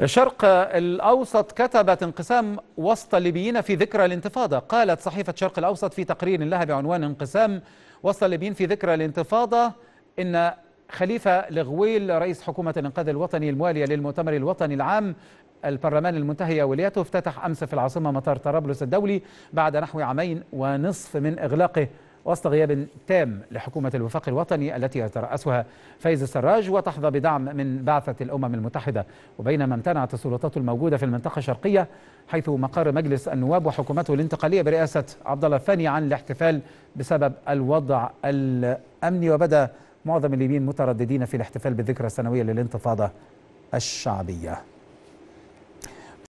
الشرق الأوسط كتبت انقسام وسط الليبيين في ذكرى الانتفاضة قالت صحيفة شرق الأوسط في تقرير لها بعنوان انقسام وسط الليبيين في ذكرى الانتفاضة إن خليفة لغويل رئيس حكومة الإنقاذ الوطني الموالية للمؤتمر الوطني العام البرلمان المنتهية ولايته افتتح أمس في العاصمة مطار طرابلس الدولي بعد نحو عامين ونصف من إغلاقه وسط غياب تام لحكومة الوفاق الوطني التي يترأسها فايز السراج وتحظى بدعم من بعثة الأمم المتحدة وبينما امتنعت السلطات الموجودة في المنطقة الشرقية حيث مقر مجلس النواب وحكومته الانتقالية برئاسة عبد الله الثاني عن الاحتفال بسبب الوضع الأمني وبدأ معظم الليبيين مترددين في الاحتفال بالذكرى السنوية للانتفاضة الشعبية